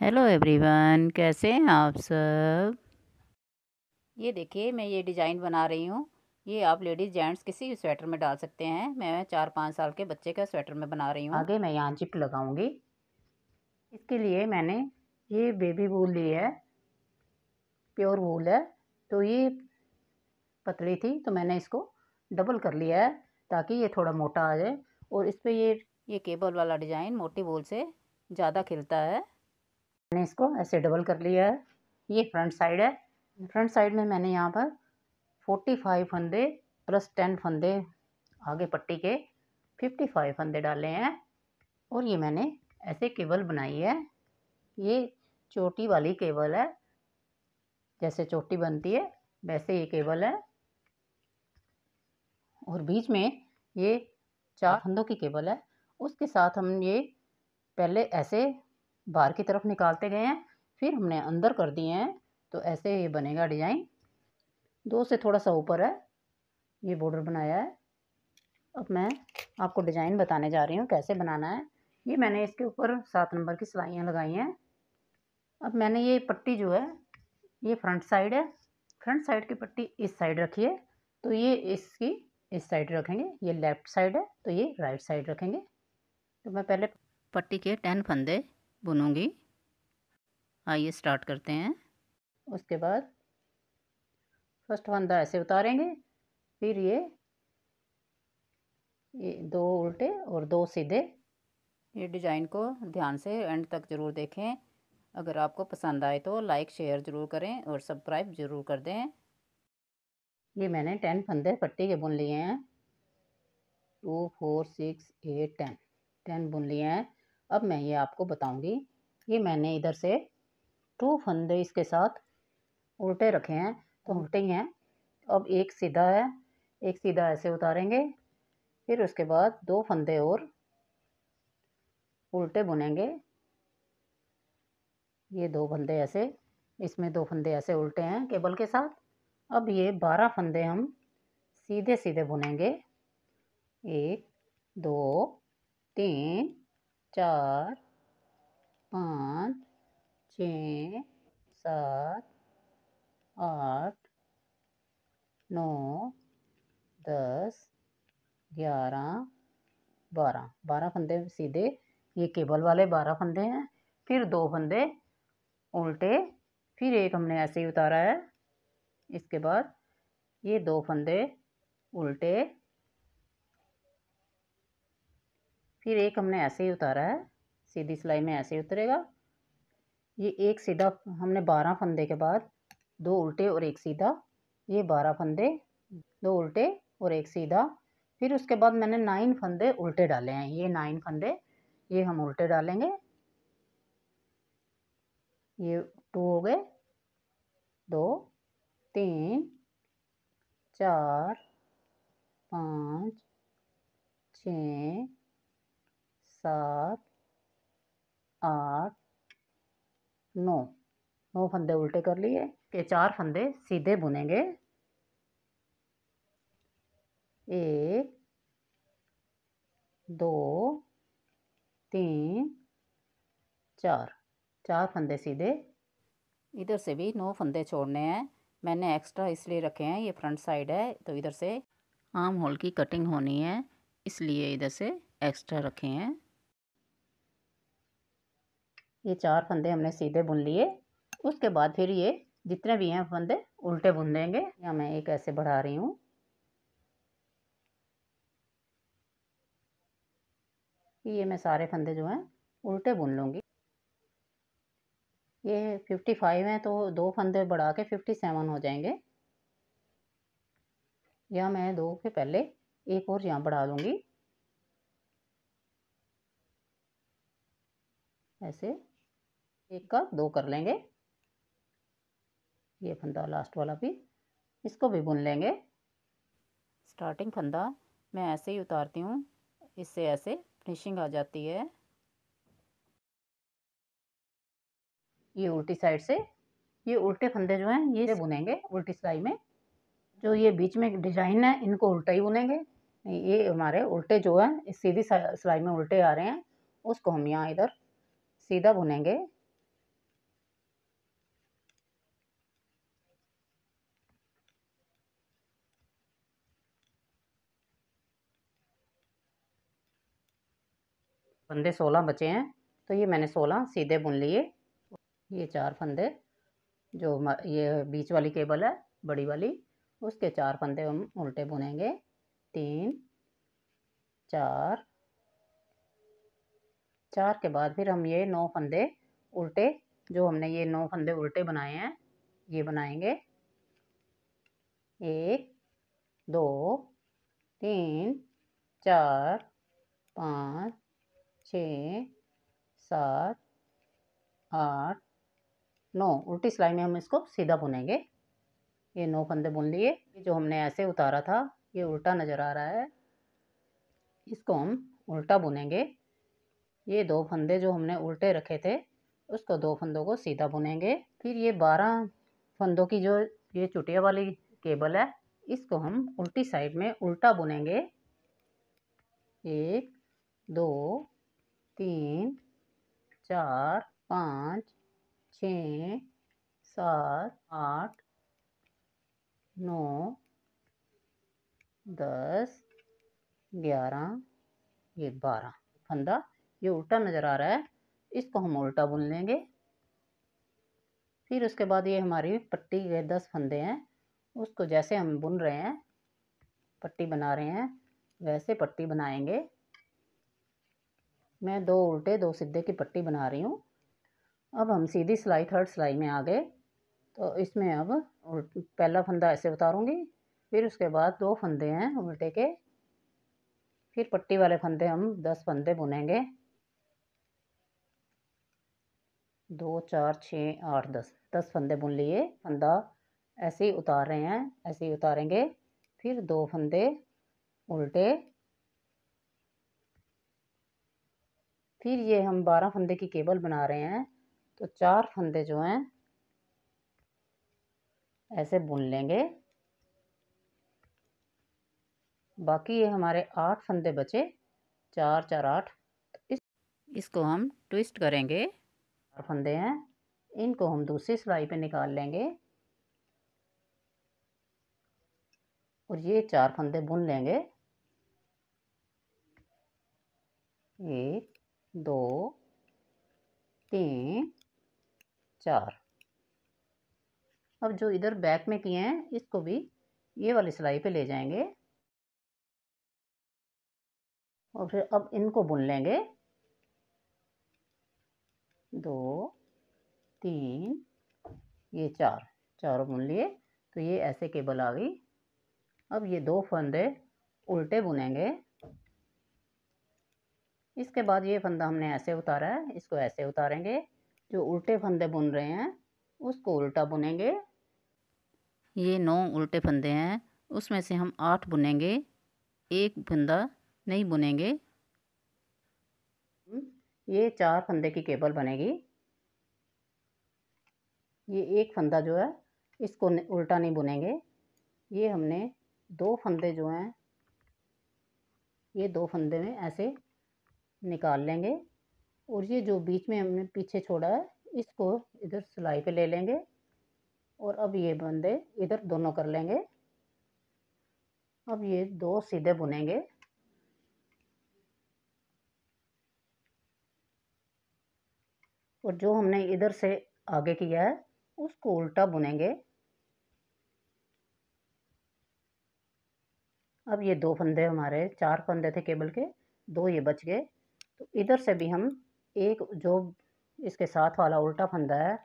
Hello everyone कैसे हैं आप सब ये देखिए मैं ये डिज़ाइन बना रही हूँ ये आप लेडीज़ जेंट्स किसी भी स्वेटर में डाल सकते हैं मैं चार पाँच साल के बच्चे का स्वेटर में बना रही हूँ आगे मैं यहाँ चिप लगाऊंगी इसके लिए मैंने ये बेबी वूल ली है प्योर वूल है तो ये पतली थी तो मैंने इसको डबल कर लिया है ताकि ये थोड़ा मोटा आ जाए और इस पर ये ये केबल वाला डिज़ाइन मोटी वूल से ज़्यादा खिलता है मैंने इसको ऐसे डबल कर लिया है ये फ्रंट साइड है फ्रंट साइड में मैंने यहाँ पर फोर्टी फाइव फंदे प्लस टेन फंदे आगे पट्टी के फिफ्टी फाइव फंदे डाले हैं और ये मैंने ऐसे केबल बनाई है ये चोटी वाली केबल है जैसे चोटी बनती है वैसे ये केबल है और बीच में ये चार फंदों की केबल है उसके साथ हम ये पहले ऐसे बाहर की तरफ निकालते गए हैं फिर हमने अंदर कर दिए हैं तो ऐसे ये बनेगा डिजाइन दो से थोड़ा सा ऊपर है ये बॉर्डर बनाया है अब मैं आपको डिज़ाइन बताने जा रही हूँ कैसे बनाना है ये मैंने इसके ऊपर सात नंबर की सिलाइयाँ लगाई हैं अब मैंने ये पट्टी जो है ये फ्रंट साइड है फ्रंट साइड की पट्टी इस साइड रखिए तो ये इसकी इस साइड रखेंगे ये लेफ़्ट साइड है तो ये राइट साइड रखेंगे तो मैं पहले पट्टी के टेन फंदे बुनूंगी आइए स्टार्ट करते हैं उसके बाद फर्स्ट फंदा ऐसे उतारेंगे फिर ये ये दो उल्टे और दो सीधे ये डिजाइन को ध्यान से एंड तक ज़रूर देखें अगर आपको पसंद आए तो लाइक शेयर ज़रूर करें और सब्सक्राइब ज़रूर कर दें ये मैंने टेन फंदे पट्टी के बुन लिए हैं two four six eight ten ten बुन लिए हैं अब मैं ये आपको बताऊंगी ये मैंने इधर से टू फंदे इसके साथ उल्टे रखे हैं तो हम्म। उल्टे ही हैं अब एक सीधा है एक सीधा ऐसे उतारेंगे फिर उसके बाद दो फंदे और उल्टे बुनेंगे ये दो फंदे ऐसे इसमें दो फंदे ऐसे उल्टे हैं केबल के साथ अब ये बारह फंदे हम सीधे सीधे बुनेंगे एक दो तीन चार पाँच छ सात आठ नौ दस ग्यारह बारह बारह फंदे सीधे ये केबल वाले बारह फंदे हैं फिर दो फंदे उल्टे फिर एक हमने ऐसे ही उतारा है इसके बाद ये दो फंदे उल्टे फिर एक हमने ऐसे ही उतारा है सीधी सिलाई में ऐसे ही उतरेगा ये एक सीधा हमने बारह फंदे के बाद दो उल्टे और एक सीधा ये बारह फंदे दो उल्टे और एक सीधा फिर उसके बाद मैंने नाइन फंदे उल्टे डाले हैं ये नाइन फंदे ये हम उल्टे डालेंगे ये टू हो गए दो तीन चार पाँच छ सात आठ नौ नौ फंदे उल्टे कर लिए के चार फंदे सीधे बुनेंगे एक दो तीन चार चार फंदे सीधे इधर से भी नौ फंदे छोड़ने हैं मैंने एक्स्ट्रा इसलिए रखे हैं ये फ्रंट साइड है तो इधर से आर्म होल की कटिंग होनी है इसलिए इधर से एक्स्ट्रा रखे हैं ये चार फंदे हमने सीधे बुन लिए उसके बाद फिर ये जितने भी हैं फंदे उल्टे बुन देंगे या मैं एक ऐसे बढ़ा रही हूँ ये मैं सारे फंदे जो हैं उल्टे बुन लूँगी ये फिफ्टी फाइव हैं तो दो फंदे बढ़ा के फिफ्टी सेवन हो जाएंगे या मैं दो के पहले एक और यहाँ बढ़ा लूँगी ऐसे एक का दो कर लेंगे ये फंदा लास्ट वाला भी इसको भी बुन लेंगे स्टार्टिंग फंदा मैं ऐसे ही उतारती हूँ इससे ऐसे फिनिशिंग आ जाती है ये उल्टी साइड से ये उल्टे फंदे जो हैं ये बुनेंगे उल्टी सिलाई में जो ये बीच में डिजाइन है इनको उल्टा ही बुनेंगे ये हमारे उल्टे जो है सीधी सिलाई में उल्टे आ रहे हैं उसको हम यहाँ इधर सीधा बुनेंगे फंदे सोलह बचे हैं तो ये मैंने सोलह सीधे बुन लिए ये चार फंदे जो ये बीच वाली केबल है बड़ी वाली उसके चार फंदे हम उल्टे बुनेंगे तीन चार चार के बाद फिर हम ये नौ फंदे उल्टे जो हमने ये नौ फंदे उल्टे बनाए हैं ये बनाएंगे एक दो तीन चार पाँच सात आठ नौ उल्टी सिलाई में हम इसको सीधा बुनेंगे ये नौ फंदे बुन लिए जो हमने ऐसे उतारा था ये उल्टा नज़र आ रहा है इसको हम उल्टा बुनेंगे ये दो फंदे जो हमने उल्टे रखे थे उसको दो फंदों को सीधा बुनेंगे फिर ये बारह फंदों की जो ये चुटिया वाली केबल है इसको हम उल्टी साइड में उल्टा बुनेंगे एक दो तीन चार पाँच छ सात आठ नौ दस ग्यारह ये बारह फंदा ये उल्टा नज़र आ रहा है इसको हम उल्टा बुन लेंगे फिर उसके बाद ये हमारी पट्टी के दस फंदे हैं उसको जैसे हम बुन रहे हैं पट्टी बना रहे हैं वैसे पट्टी बनाएंगे मैं दो उल्टे दो सीधे की पट्टी बना रही हूँ अब हम सीधी सिलाई थर्ड सिलाई में आ गए तो इसमें अब पहला फंदा ऐसे उतारूँगी फिर उसके बाद दो फंदे हैं उल्टे के फिर पट्टी वाले फंदे हम दस फंदे बुनेंगे दो चार छः आठ दस दस फंदे बुन लिए फंदा ऐसे ही उतार रहे हैं ऐसे ही उतारेंगे फिर दो फंदे उल्टे फिर ये हम बारह फंदे की केबल बना रहे हैं तो चार फंदे जो हैं ऐसे बुन लेंगे बाकी ये हमारे आठ फंदे बचे चार चार आठ तो इस इसको हम ट्विस्ट करेंगे चार फंदे हैं इनको हम दूसरी सिलाई पे निकाल लेंगे और ये चार फंदे बुन लेंगे एक दो तीन चार अब जो इधर बैक में किए हैं इसको भी ये वाली सिलाई पे ले जाएंगे और फिर अब इनको बुन लेंगे दो तीन ये चार चारों बुन लिए तो ये ऐसे केबल आ गई अब ये दो फंदे उल्टे बुनेंगे इसके बाद ये फंदा हमने ऐसे उतारा है इसको ऐसे उतारेंगे जो उल्टे फंदे बुन रहे हैं उसको उल्टा बुनेंगे ये नौ उल्टे फंदे हैं उसमें से हम आठ बुनेंगे एक फंदा नहीं बुनेंगे ये चार फंदे की केबल बनेगी ये एक फंदा जो है इसको उल्टा नहीं बुनेंगे ये हमने दो फंदे जो हैं ये दो फंदे में ऐसे निकाल लेंगे और ये जो बीच में हमने पीछे छोड़ा है इसको इधर सिलाई पे ले लेंगे और अब ये बंदे इधर दोनों कर लेंगे अब ये दो सीधे बुनेंगे और जो हमने इधर से आगे किया है उसको उल्टा बुनेंगे अब ये दो फंदे हमारे चार फंदे थे केबल के दो ये बच गए तो इधर से भी हम एक जो इसके साथ वाला उल्टा फंदा है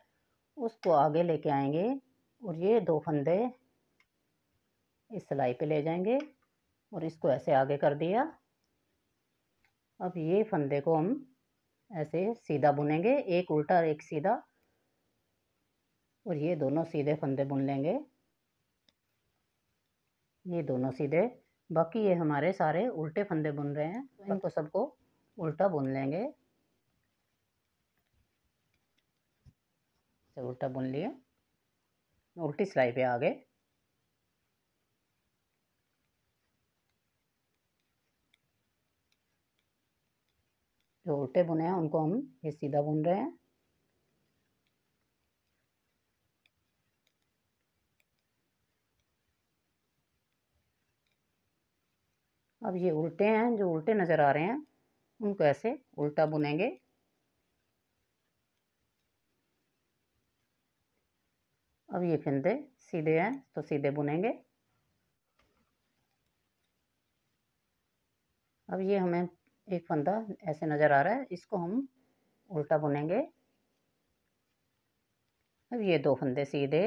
उसको आगे लेके आएंगे और ये दो फंदे इस सिलाई पे ले जाएंगे और इसको ऐसे आगे कर दिया अब ये फंदे को हम ऐसे सीधा बुनेंगे एक उल्टा और एक सीधा और ये दोनों सीधे फंदे बुन लेंगे ये दोनों सीधे बाकी ये हमारे सारे उल्टे फंदे बुन रहे हैं तो इनको तो सबको उल्टा बुन लेंगे उल्टा बुन लिए उल्टी सिलाई पे आ गए जो उल्टे बुने हैं उनको हम ये सीधा बुन रहे हैं अब ये उल्टे हैं जो उल्टे नज़र आ रहे हैं उनको ऐसे उल्टा बुनेंगे अब ये फंदे सीधे हैं तो सीधे बुनेंगे अब ये हमें एक फंदा ऐसे नज़र आ रहा है इसको हम उल्टा बुनेंगे अब ये दो फंदे सीधे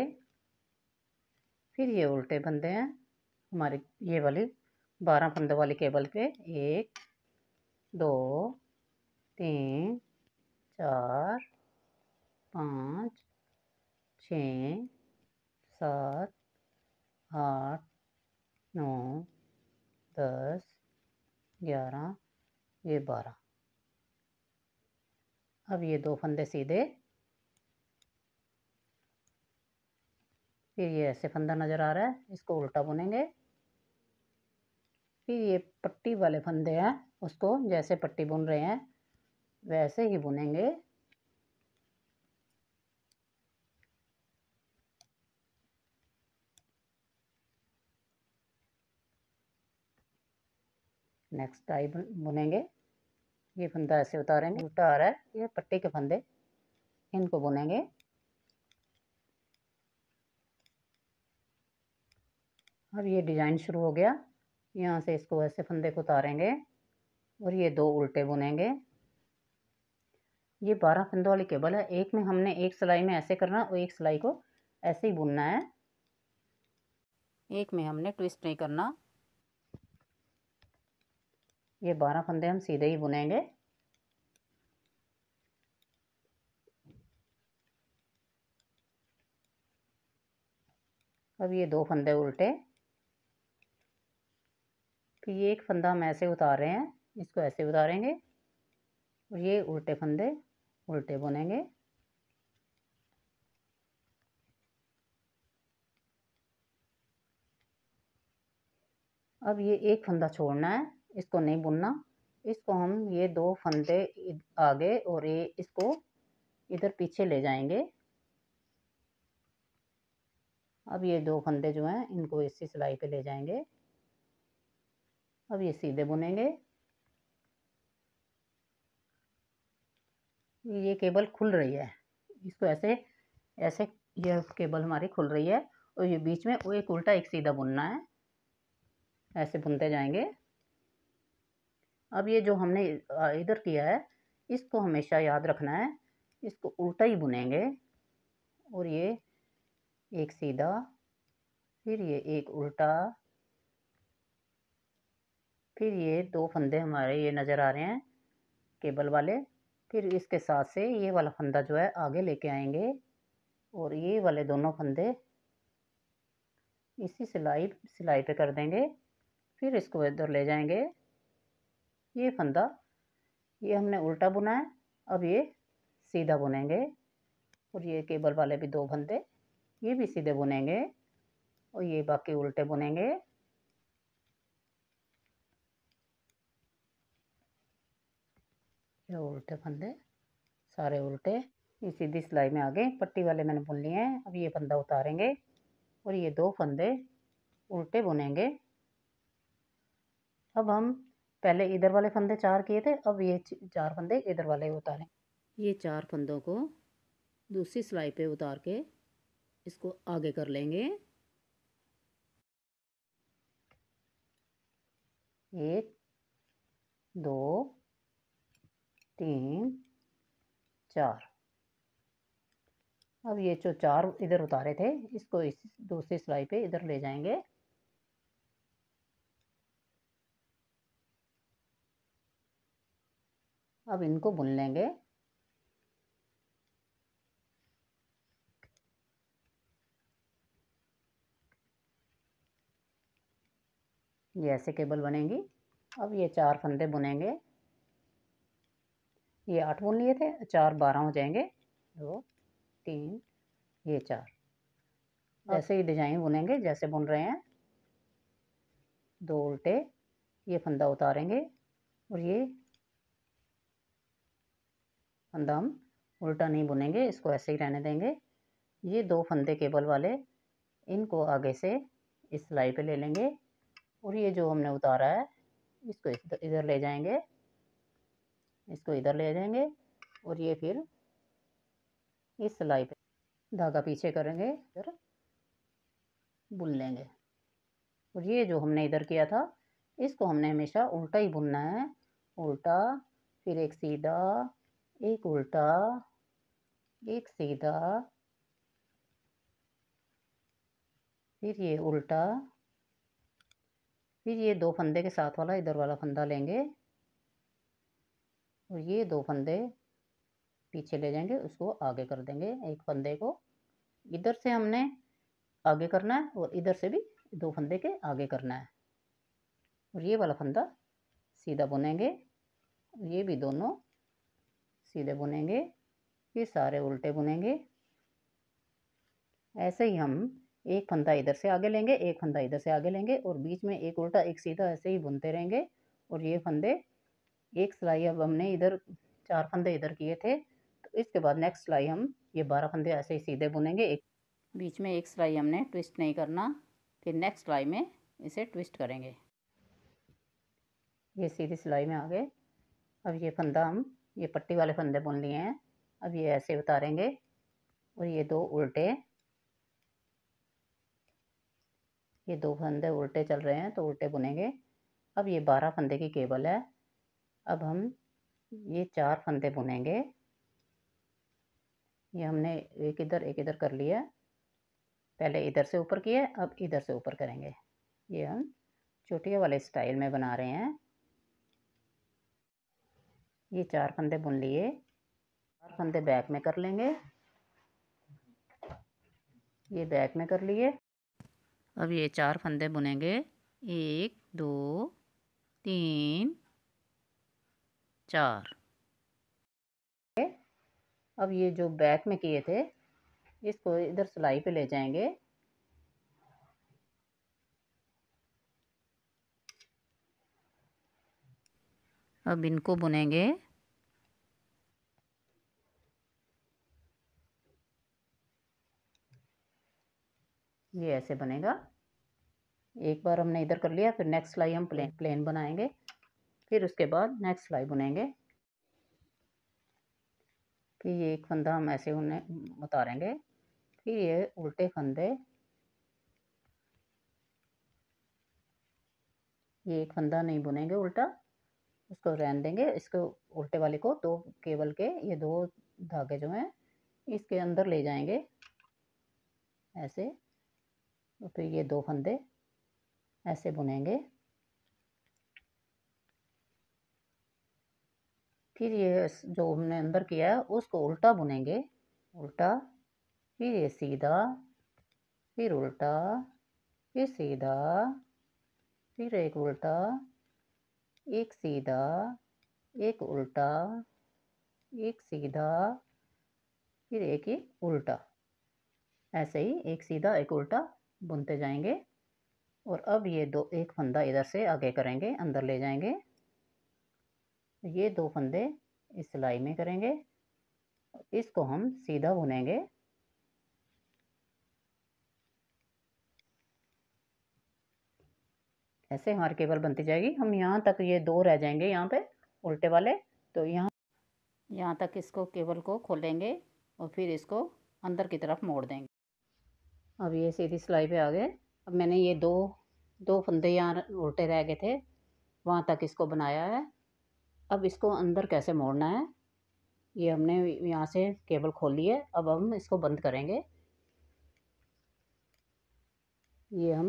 फिर ये उल्टे फंदे हैं हमारी ये वाली बारह फंदे वाली केबल पे एक दो तीन चार पाँच छ सात आठ नौ दस ग्यारह ये बारह अब ये दो फंदे सीधे फिर ये ऐसे फंदा नज़र आ रहा है इसको उल्टा बुनेंगे फिर ये पट्टी वाले फंदे हैं उसको जैसे पट्टी बुन रहे हैं वैसे ही बुनेंगे नेक्स्ट टाई बुनेंगे ये फंदा ऐसे उतारेंगे उतार है ये पट्टी के फंदे इनको बुनेंगे अब ये डिज़ाइन शुरू हो गया यहाँ से इसको ऐसे फंदे को उतारेंगे और ये दो उल्टे बुनेंगे ये बारह फंदों वाली केबल है एक में हमने एक सिलाई में ऐसे करना और एक सिलाई को ऐसे ही बुनना है एक में हमने ट्विस्ट नहीं करना ये बारह फंदे हम सीधे ही बुनेंगे अब ये दो फंदे उल्टे फिर ये एक फंदा हम ऐसे उतार रहे हैं इसको ऐसे उतारेंगे और ये उल्टे फंदे उल्टे बुनेंगे अब ये एक फंदा छोड़ना है इसको नहीं बुनना इसको हम ये दो फंदे आगे और ये इसको इधर पीछे ले जाएंगे अब ये दो फंदे जो हैं इनको इसी सिलाई पे ले जाएंगे अब ये सीधे बुनेंगे ये केबल खुल रही है इसको ऐसे ऐसे यह केबल हमारी खुल रही है और ये बीच में वो एक उल्टा एक सीधा बुनना है ऐसे बुनते जाएंगे अब ये जो हमने इधर किया है इसको हमेशा याद रखना है इसको उल्टा ही बुनेंगे और ये एक सीधा फिर ये एक उल्टा फिर ये दो फंदे हमारे ये नज़र आ रहे हैं केबल वाले फिर इसके साथ से ये वाला फंदा जो है आगे लेके आएंगे और ये वाले दोनों फंदे इसी सिलाई सिलाई पे कर देंगे फिर इसको इधर ले जाएंगे ये फंदा ये हमने उल्टा बुना है अब ये सीधा बुनेंगे और ये केबल वाले भी दो फंदे ये भी सीधे बुनेंगे और ये बाकी उल्टे बुनेंगे ये उल्टे फंदे सारे उल्टे ये सीधी सिलाई में आ गए पट्टी वाले मैंने बुन लिए हैं अब ये फंदा उतारेंगे और ये दो फंदे उल्टे बुनेंगे अब हम पहले इधर वाले फंदे चार किए थे अब ये चार फंदे इधर वाले उतारें ये चार फंदों को दूसरी सिलाई पे उतार के इसको आगे कर लेंगे एक दो तीन चार अब ये जो चार इधर उतारे थे इसको इस दूसरी सिलाई पे इधर ले जाएंगे अब इनको बुन लेंगे ये ऐसे केबल बनेगी अब ये चार फंदे बुनेंगे ये आठ बुन लिए थे चार बारह हो जाएंगे दो तीन ये चार ऐसे ही डिजाइन बुनेंगे जैसे बुन रहे हैं दो उल्टे ये फंदा उतारेंगे और ये फंदा हम उल्टा नहीं बुनेंगे इसको ऐसे ही रहने देंगे ये दो फंदे केबल वाले इनको आगे से इस सिलाई पे ले लेंगे और ये जो हमने उतारा है इसको इधर ले जाएंगे इसको इधर ले जाएंगे और ये फिर इस सिलाई पे धागा पीछे करेंगे इधर बुन लेंगे और ये जो हमने इधर किया था इसको हमने हमेशा उल्टा ही बुनना है उल्टा फिर एक सीधा एक उल्टा एक सीधा फिर ये उल्टा फिर ये दो फंदे के साथ वाला इधर वाला फंदा लेंगे और ये दो फंदे पीछे ले जाएंगे उसको आगे कर देंगे एक फंदे को इधर से हमने आगे करना है और इधर से भी दो फंदे के आगे करना है और ये वाला फंदा सीधा बुनेंगे ये भी दोनों सीधे बुनेंगे ये सारे उल्टे बुनेंगे ऐसे ही हम एक फंदा इधर से आगे लेंगे एक फंदा इधर से आगे लेंगे और बीच में एक उल्टा एक सीधा ऐसे ही बुनते रहेंगे और ये फंदे एक सिलाई अब हमने इधर चार फंदे इधर किए थे तो इसके बाद नेक्स्ट सिलाई हम ये बारह फंदे ऐसे ही सीधे बुनेंगे एक बीच में एक सिलाई हमने ट्विस्ट नहीं करना फिर नेक्स्ट सिलाई में इसे ट्विस्ट करेंगे ये सीधी सिलाई में आ गए अब ये फंदा हम ये पट्टी वाले फंदे बुन लिए हैं अब ये ऐसे उतारेंगे और ये दो उल्टे ये दो फंदे उल्टे चल रहे हैं तो उल्टे बुनेंगे अब ये बारह फंदे की केबल है अब हम ये चार फंदे बुनेंगे ये हमने एक इधर एक इधर कर लिया पहले इधर से ऊपर किया अब इधर से ऊपर करेंगे ये हम चोटिया वाले स्टाइल में बना रहे हैं ये चार फंदे बुन लिए चार फंदे बैक में कर लेंगे ये बैक में कर लिए अब ये चार फंदे बुनेंगे एक दो तीन चार अब ये जो बैक में किए थे इसको इधर सिलाई पे ले जाएंगे अब इनको बुनेंगे ये ऐसे बनेगा एक बार हमने इधर कर लिया फिर नेक्स्ट सिलाई हम प्लेन प्लेन बनाएंगे फिर उसके बाद नेक्स्ट सिलाई बुनेंगे फिर ये एक फंदा हम ऐसे उन्हें उतारेंगे फिर ये उल्टे फंदे ये एक फंदा नहीं बुनेंगे उल्टा उसको रहन देंगे इसको उल्टे वाले को दो केबल के ये दो धागे जो हैं इसके अंदर ले जाएंगे ऐसे तो फिर ये दो फंदे ऐसे बुनेंगे फिर ये जो हमने अंदर किया है उसको उल्टा बुनेंगे उल्टा फिर ये सीधा फिर उल्टा फिर सीधा फिर एक उल्टा एक सीधा एक उल्टा एक सीधा फिर एक ही उल्टा ऐसे ही एक सीधा एक उल्टा बुनते जाएंगे और अब ये दो एक फंदा इधर से आगे करेंगे अंदर ले जाएंगे ये दो फंदे इस सिलाई में करेंगे इसको हम सीधा बुनेंगे ऐसे हमारी केबल बनती जाएगी हम यहाँ तक ये दो रह जाएंगे यहाँ पे उल्टे वाले तो यहाँ यहाँ तक इसको केबल को खोलेंगे और फिर इसको अंदर की तरफ मोड़ देंगे अब ये सीधी सिलाई पे आ गए अब मैंने ये दो दो फंदे यहाँ उल्टे रह गए थे वहाँ तक इसको बनाया है अब इसको अंदर कैसे मोड़ना है ये हमने यहाँ से केबल खोल ली है अब हम इसको बंद करेंगे ये हम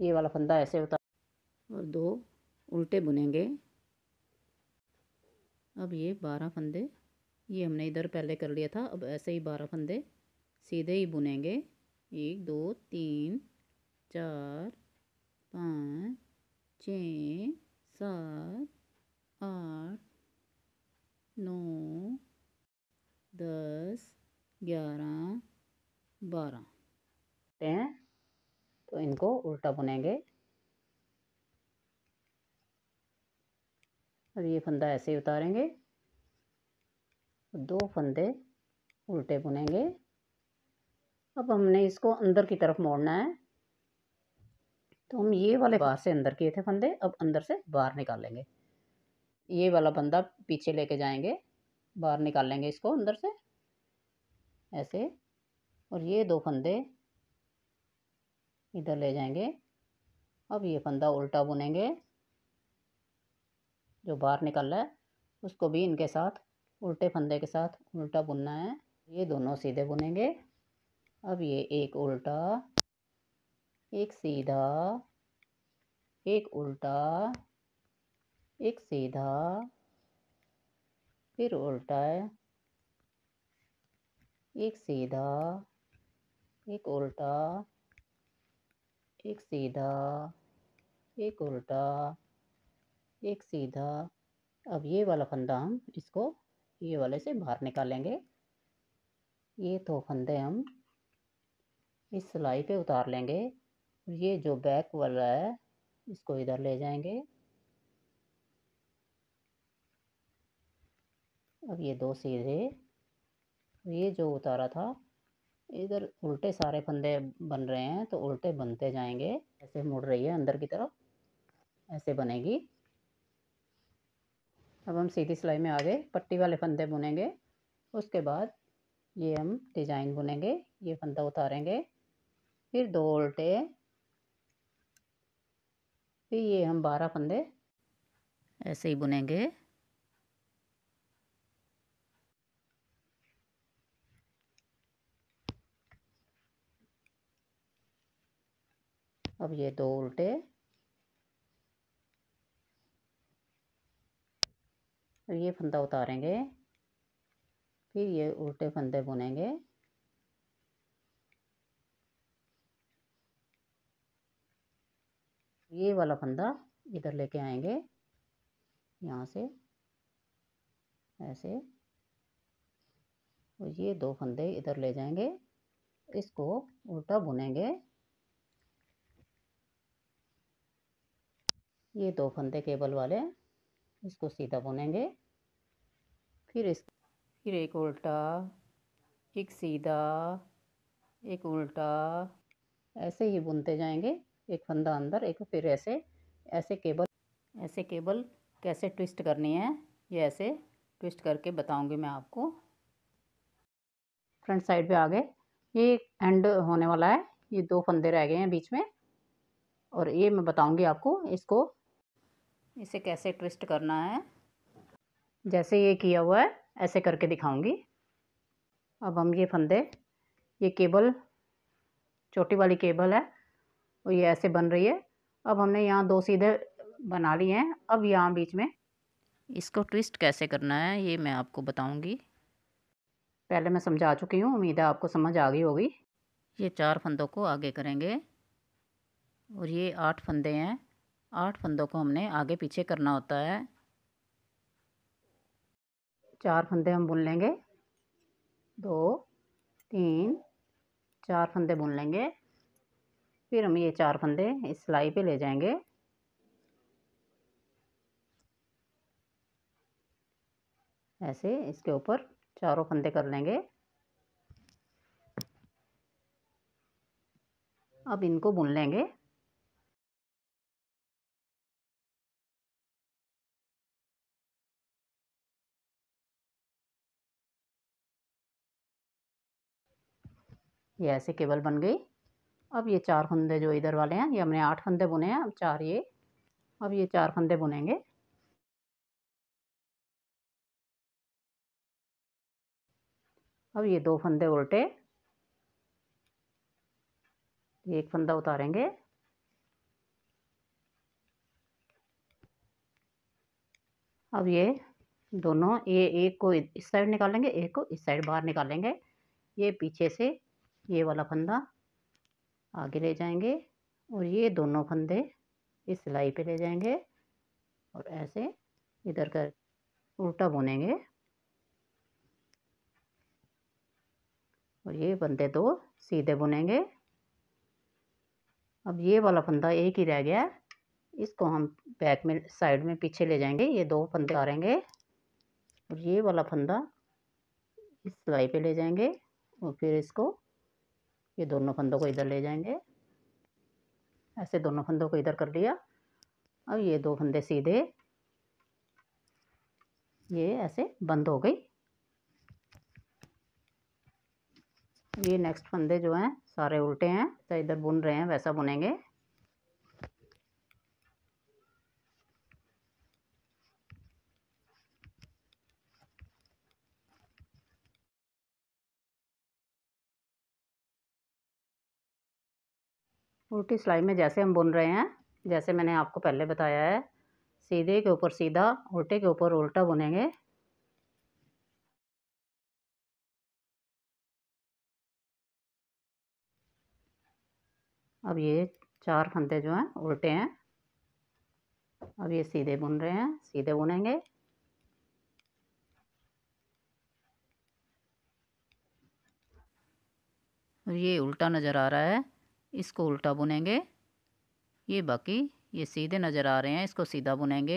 ये वाला फंदा ऐसे उतार और दो उल्टे बुनेंगे अब ये बारह फंदे ये हमने इधर पहले कर लिया था अब ऐसे ही बारह फंदे सीधे ही बुनेंगे एक दो तीन चार पाँच छ सात आठ नौ दस ग्यारह बारह हैं तो इनको उल्टा बुनेंगे और ये फंदा ऐसे ही उतारेंगे दो फंदे उल्टे बुनेंगे अब हमने इसको अंदर की तरफ मोड़ना है तो हम ये वाले बाहर से अंदर किए थे फंदे अब अंदर से बाहर निकालेंगे ये वाला बंदा पीछे लेके जाएंगे बाहर निकाल लेंगे इसको अंदर से ऐसे और ये दो फंदे इधर ले जाएंगे अब ये फंदा उल्टा बुनेंगे जो बाहर निकल रहा है उसको भी इनके साथ उल्टे फंदे के साथ उल्टा बुनना है ये दोनों सीधे बुनेंगे अब ये एक उल्टा एक सीधा एक उल्टा एक सीधा फिर उल्टा एक सीधा एक उल्टा एक सीधा एक उल्टा एक सीधा अब ये वाला फंदा हम इसको ये वाले से बाहर निकालेंगे ये तो फंदे हम इस सिलाई पे उतार लेंगे ये जो बैक वाला है इसको इधर ले जाएंगे अब ये दो सीधे ये जो उतारा था इधर उल्टे सारे फंदे बन रहे हैं तो उल्टे बनते जाएंगे ऐसे मुड़ रही है अंदर की तरफ ऐसे बनेगी अब हम सीधी सिलाई में आ गए पट्टी वाले फंदे बुनेंगे उसके बाद ये हम डिजाइन बुनेंगे ये फंदा उतारेंगे फिर दो उल्टे फिर ये हम बारह फंदे ऐसे ही बुनेंगे अब ये दो उल्टे ये फंदा उतारेंगे फिर ये उल्टे फंदे बुनेंगे ये वाला फंदा इधर लेके आएंगे यहाँ से ऐसे और ये दो फंदे इधर ले जाएंगे इसको उल्टा बुनेंगे ये दो फंदे केबल वाले इसको सीधा बुनेंगे फिर इस फिर एक उल्टा एक सीधा एक उल्टा ऐसे ही बुनते जाएंगे एक फंदा अंदर एक फिर ऐसे ऐसे केबल ऐसे केबल कैसे ट्विस्ट करनी है ये ऐसे ट्विस्ट करके बताऊंगी मैं आपको फ्रंट साइड पे आ गए ये एंड होने वाला है ये दो फंदे रह गए हैं बीच में और ये मैं बताऊंगी आपको इसको इसे कैसे ट्विस्ट करना है जैसे ये किया हुआ है ऐसे करके दिखाऊंगी अब हम ये फंदे ये केबल छोटी वाली केबल है और ये ऐसे बन रही है अब हमने यहाँ दो सीधे बना लिए हैं अब यहाँ बीच में इसको ट्विस्ट कैसे करना है ये मैं आपको बताऊंगी पहले मैं समझा चुकी हूँ उम्मीद है आपको समझ आ गई होगी ये चार फंदों को आगे करेंगे और ये आठ फंदे हैं आठ फंदों को हमने आगे पीछे करना होता है चार फंदे हम बुन लेंगे दो तीन चार फंदे बुन लेंगे फिर हम ये चार फंदे इस सिलाई पे ले जाएंगे ऐसे इसके ऊपर चारों फंदे कर लेंगे अब इनको बुन लेंगे ये ऐसे केबल बन गई अब ये चार फंदे जो इधर वाले हैं ये हमने आठ फंदे बुने हैं अब चार ये अब ये चार फंदे बुनेंगे अब ये दो फंदे उल्टे एक फंदा उतारेंगे अब ये दोनों ये एक को इस साइड निकालेंगे एक को इस साइड बाहर निकालेंगे ये पीछे से ये वाला फंदा आगे ले जाएंगे और ये दोनों फंदे इस सिलाई पे ले जाएंगे और ऐसे इधर कर उल्टा बुनेंगे और ये फंदे दो तो सीधे बुनेंगे अब ये वाला फंदा एक ही रह गया है इसको हम बैक में साइड में पीछे ले जाएंगे ये दो फंदे उतारेंगे और ये वाला फंदा इस सिलाई पे ले जाएंगे और फिर इसको ये दोनों फंदों को इधर ले जाएंगे ऐसे दोनों फंदों को इधर कर लिया अब ये दो फंदे सीधे ये ऐसे बंद हो गई ये नेक्स्ट फंदे जो हैं सारे उल्टे हैं तो इधर बुन रहे हैं वैसा बुनेंगे उल्टी सिलाई में जैसे हम बुन रहे हैं जैसे मैंने आपको पहले बताया है सीधे के ऊपर सीधा उल्टे के ऊपर उल्टा बुनेंगे अब ये चार फंदे जो हैं उल्टे हैं अब ये सीधे बुन रहे हैं सीधे बुनेंगे और ये उल्टा नज़र आ रहा है इसको उल्टा बुनेंगे ये बाकी ये सीधे नज़र आ रहे हैं इसको सीधा बुनेंगे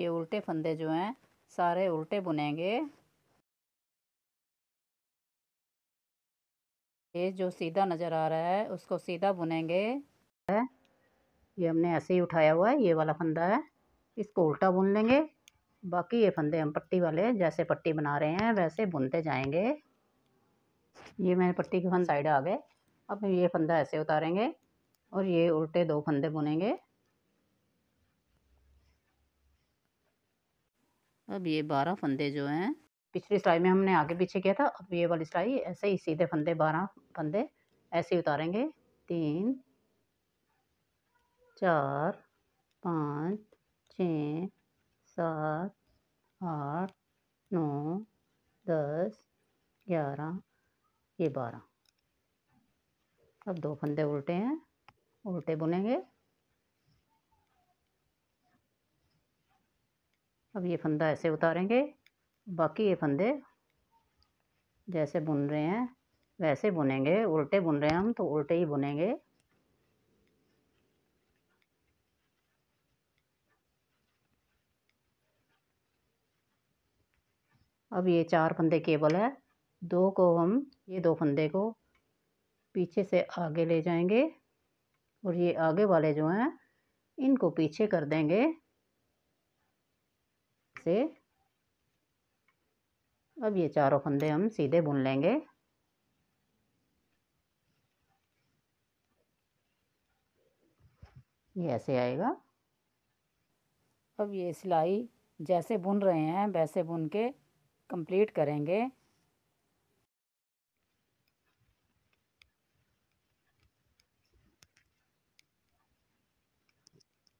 ये उल्टे फंदे जो हैं सारे उल्टे बुनेंगे ये जो सीधा नज़र आ रहा है उसको सीधा बुनेंगे ये हमने ऐसे ही उठाया हुआ है ये वाला फंदा है इसको उल्टा बुन लेंगे बाकी ये फंदे हम पट्टी वाले जैसे पट्टी बना रहे हैं वैसे बुनते जाएंगे ये मैंने पट्टी के फंद साइड आ गए अब ये फंदा ऐसे उतारेंगे और ये उल्टे दो फंदे बुनेंगे अब ये बारह फंदे जो हैं पिछली सिलाई में हमने आगे पीछे किया था अब ये वाली सिलाई ऐसे ही सीधे फंदे बारह फंदे ऐसे उतारेंगे तीन चार पाँच छ सात आठ नौ दस ग्यारह ये बारह अब दो फंदे उल्टे हैं उल्टे बुनेंगे अब ये फंदा ऐसे उतारेंगे बाकी ये फंदे जैसे बुन रहे हैं वैसे बुनेंगे उल्टे बुन रहे हैं हम तो उल्टे ही बुनेंगे अब ये चार फंदे केबल है दो को हम ये दो फंदे को पीछे से आगे ले जाएंगे और ये आगे वाले जो हैं इनको पीछे कर देंगे से अब ये चारों फंदे हम सीधे बुन लेंगे ये ऐसे आएगा अब ये सिलाई जैसे बुन रहे हैं वैसे बुन के कंप्लीट करेंगे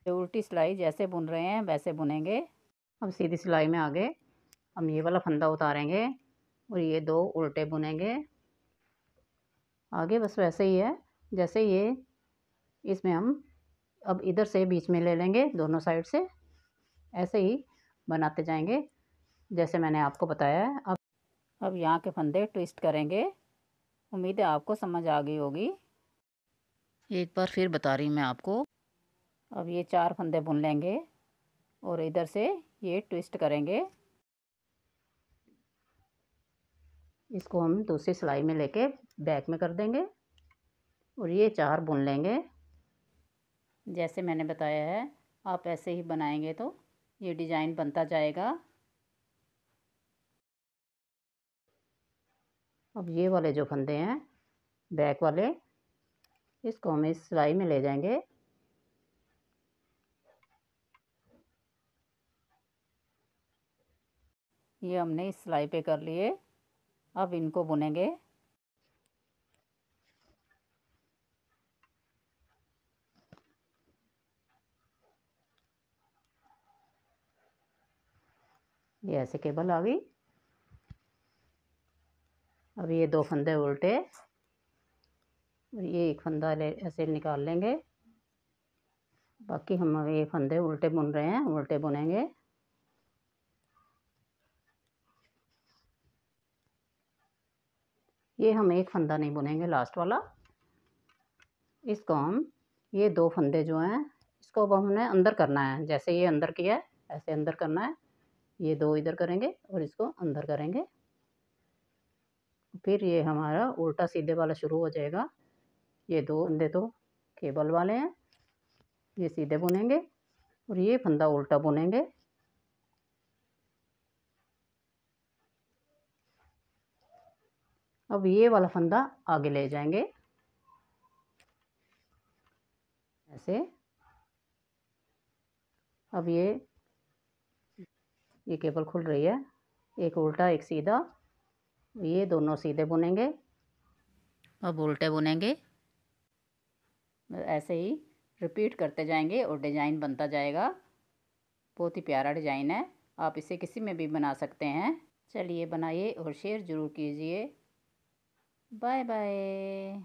तो उल्टी सिलाई जैसे बुन रहे हैं वैसे बुनेंगे अब सीधी सिलाई में आगे हम ये वाला फंदा उतारेंगे और ये दो उल्टे बुनेंगे आगे बस वैसे ही है जैसे ये इसमें हम अब इधर से बीच में ले लेंगे दोनों साइड से ऐसे ही बनाते जाएंगे जैसे मैंने आपको बताया है अब अब यहाँ के फंदे ट्विस्ट करेंगे उम्मीद है आपको समझ आ गई होगी एक बार फिर बता रही मैं आपको अब ये चार फंदे बुन लेंगे और इधर से ये ट्विस्ट करेंगे इसको हम दूसरी सिलाई में लेके बैक में कर देंगे और ये चार बुन लेंगे जैसे मैंने बताया है आप ऐसे ही बनाएंगे तो ये डिज़ाइन बनता जाएगा अब ये वाले जो फंदे हैं बैक वाले इसको हम इस सिलाई में ले जाएंगे ये हमने इस सिलाई पे कर लिए अब इनको बुनेंगे ये ऐसे केबल आ गई अब ये दो फंदे उल्टे और ये एक फंदा ले ऐसे निकाल लेंगे बाकी हम ये फंदे उल्टे बुन रहे हैं उल्टे बुनेंगे ये हम एक फंदा नहीं बुनेंगे लास्ट वाला इसको हम ये दो फंदे जो हैं इसको अब हमने अंदर करना है जैसे ये अंदर किया है ऐसे अंदर करना है ये दो इधर करेंगे और इसको अंदर करेंगे फिर ये हमारा उल्टा सीधे वाला शुरू हो जाएगा ये दो फंदे तो केबल वाले हैं ये सीधे बुनेंगे और ये फंदा उल्टा बुनेंगे अब ये वाला फंदा आगे ले जाएंगे ऐसे अब ये ये केबल खुल रही है एक उल्टा एक सीधा ये दोनों सीधे बुनेंगे अब उल्टे बुनेंगे ऐसे ही रिपीट करते जाएंगे और डिज़ाइन बनता जाएगा बहुत ही प्यारा डिज़ाइन है आप इसे किसी में भी बना सकते हैं चलिए बनाइए और शेयर ज़रूर कीजिए Bye-bye.